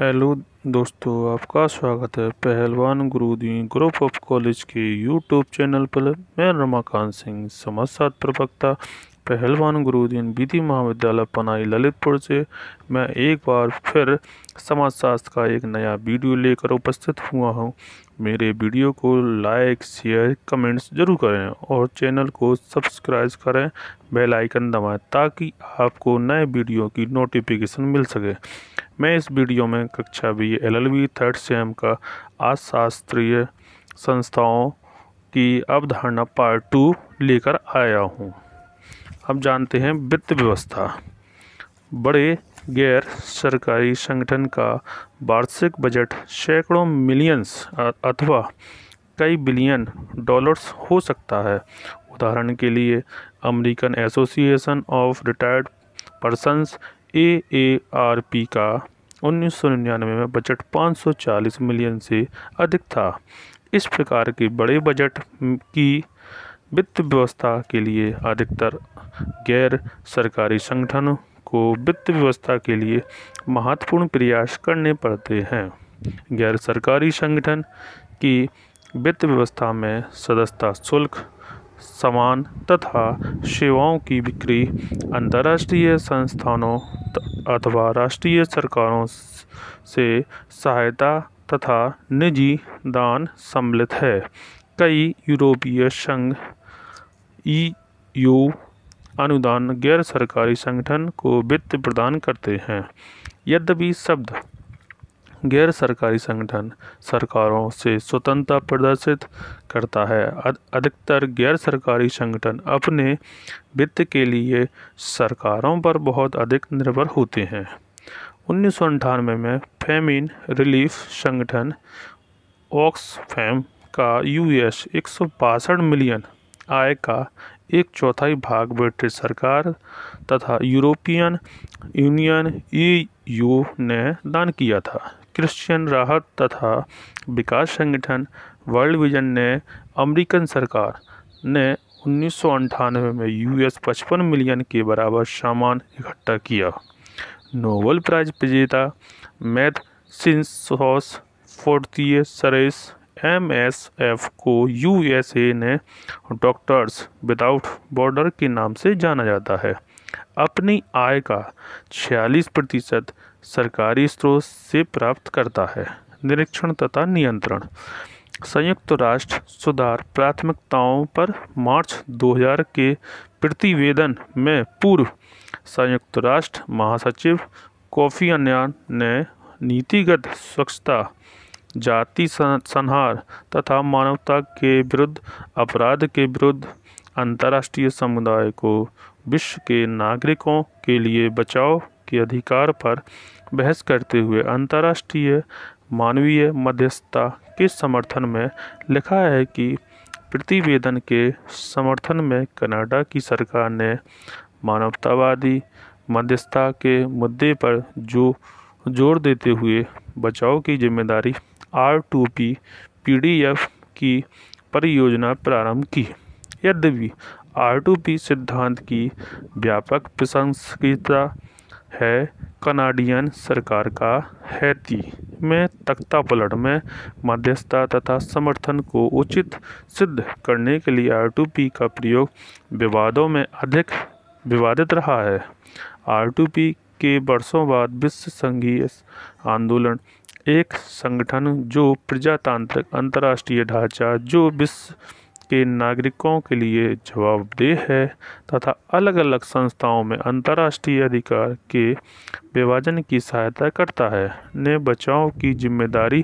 hello दोस्तों आपका स्वागत है Pahalwan Gurudi group of college के यूट्यूब चैनल पर मैं रमाकांत सिंह समाजशास्त्र प्रवक्ता पहलवान गुरुदीन विधि महाविद्यालय पनाई ललितपुर से मैं एक बार फिर समाजशास्त्र का एक नया वीडियो लेकर उपस्थित हुआ हूँ मेरे वीडियो को लाइक शेयर कमेंट्स जरूर करें और चैनल को सब्सक्राइब करें बेल आइकन दबाएं ताकि आपको नए वीडियो की नोटिफिकेशन मिल सके मैं इस वीडियो में कक्षा B L L V third sem का शास्त्रीय संस्थाओं की अवधारणा पार्ट टू लेकर आया हूँ अब जानते हैं वित्त व्यवस्था बड़े गैर सरकारी संगठन का वार्षिक बजट सैकड़ों मिलियंस अथवा कई बिलियन डॉलर्स हो सकता है उदाहरण के लिए American association of retired persons A A R P का उन्नीस में बजट 540 मिलियन से अधिक था इस प्रकार के बड़े बजट की वित्त व्यवस्था के लिए अधिकतर गैर सरकारी संगठनों को वित्त व्यवस्था के लिए महत्वपूर्ण प्रयास करने पड़ते हैं गैर सरकारी संगठन की वित्त व्यवस्था में सदस्यता शुल्क सामान तथा सेवाओं की बिक्री अंतर्राष्ट्रीय संस्थानों अथवा राष्ट्रीय सरकारों से सहायता तथा निजी दान सम्मिलित है कई यूरोपीय संघ ई यू अनुदान गैर सरकारी संगठन को वित्त प्रदान करते हैं यद्यपि शब्द गैर सरकारी संगठन सरकारों से स्वतंत्रता प्रदर्शित करता है अधिकतर गैर सरकारी संगठन अपने वित्त के लिए सरकारों पर बहुत अधिक निर्भर होते हैं उन्नीस में फेमिन रिलीफ संगठन ऑक्सफैम का यूएस एक मिलियन आय का एक चौथाई भाग ब्रिटिश सरकार तथा यूरोपियन यूनियन ईयू ने दान किया था क्रिश्चियन राहत तथा विकास संगठन वर्ल्ड विजन ने अमेरिकन सरकार ने उन्नीस में यूएस 55 मिलियन के बराबर सामान इकट्ठा किया नोबल प्राइज विजेता मैथ सिंसॉस फोर्तिय सरेस एम एस एफ को यूएसए ने डॉक्टर्स विदाउट बॉर्डर के नाम से जाना जाता है अपनी आय का 46 प्रतिशत सरकारी स्रोत से प्राप्त करता है निरीक्षण तथा नियंत्रण संयुक्त राष्ट्र सुधार प्राथमिकताओं पर मार्च 2000 के प्रतिवेदन में पूर्व संयुक्त राष्ट्र महासचिव कॉफी अन्यान ने नीतिगत स्वच्छता जाति संहार तथा मानवता के विरुद्ध अपराध के विरुद्ध अंतर्राष्ट्रीय समुदाय को विश्व के नागरिकों के लिए बचाव के अधिकार पर बहस करते हुए अंतर्राष्ट्रीय मानवीय मध्यस्थता के समर्थन में लिखा है कि प्रतिवेदन के समर्थन में कनाडा की सरकार ने मानवतावादी मध्यस्थता के मुद्दे पर जो जोर देते हुए बचाव की जिम्मेदारी आर टू पी पी की परियोजना प्रारंभ की यद्यपि आर टू पी सिद्धांत की व्यापक प्रशंसकता है कनाडियन सरकार का है थी में तख्ता पलट में मध्यस्थता तथा समर्थन को उचित सिद्ध करने के लिए आर पी का प्रयोग विवादों में अधिक विवादित रहा है आर पी के वर्षों बाद विश्व संघीय आंदोलन एक संगठन जो प्रजातांत्रिक अंतर्राष्ट्रीय ढांचा जो विश्व के नागरिकों के लिए जवाबदेह है तथा अलग अलग संस्थाओं में अंतर्राष्ट्रीय अधिकार के विभाजन की सहायता करता है ने बचाव की जिम्मेदारी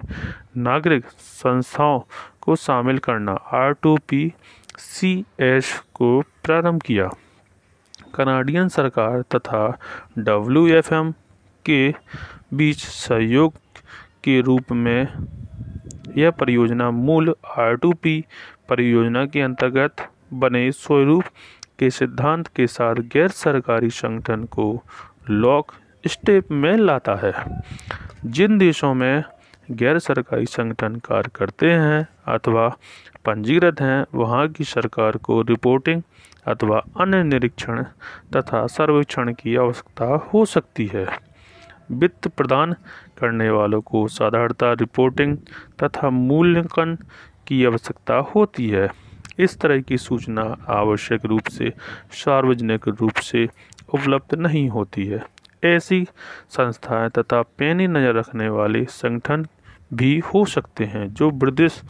नागरिक संस्थाओं को शामिल करना R two P C S को प्रारंभ किया कनाडियन सरकार तथा डब्ल्यू एफ एम के बीच सहयोग के रूप में यह परियोजना मूल आर टू पी परियोजना के अंतर्गत बने स्वरूप के सिद्धांत के साथ गैर सरकारी संगठन को लॉक स्टेप में लाता है जिन देशों में गैर सरकारी संगठन कार्य करते हैं अथवा पंजीकृत हैं वहाँ की सरकार को रिपोर्टिंग अथवा अन्य निरीक्षण तथा सर्वेक्षण की आवश्यकता हो सकती है वित्त प्रदान करने वालों को साधारणता रिपोर्टिंग तथा मूल्यांकन की आवश्यकता होती है इस तरह की सूचना आवश्यक रूप से सार्वजनिक रूप से उपलब्ध नहीं होती है ऐसी संस्थाएं तथा पैनी नज़र रखने वाले संगठन भी हो सकते हैं जो ब्रिटिश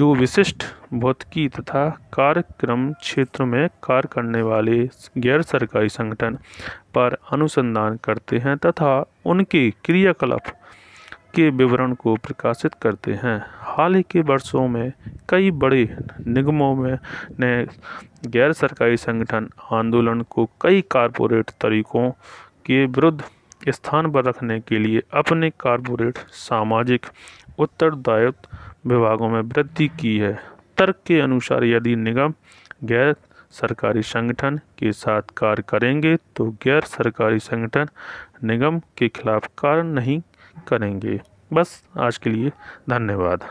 जो विशिष्ट भौतिकी तथा कार्यक्रम क्षेत्र में कार्य करने वाले गैर सरकारी संगठन पर अनुसंधान करते हैं तथा उनके क्रियाकलाप के विवरण को प्रकाशित करते हैं हाल ही के वर्षों में कई बड़े निगमों में ने गैर सरकारी संगठन आंदोलन को कई कारपोरेट तरीकों के विरुद्ध स्थान पर रखने के लिए अपने कारपोरेट सामाजिक उत्तरदायित्व विभागों में वृद्धि की है तर्क के अनुसार यदि निगम गैर सरकारी संगठन के साथ कार्य करेंगे तो गैर सरकारी संगठन निगम के खिलाफ कार्य नहीं करेंगे बस आज के लिए धन्यवाद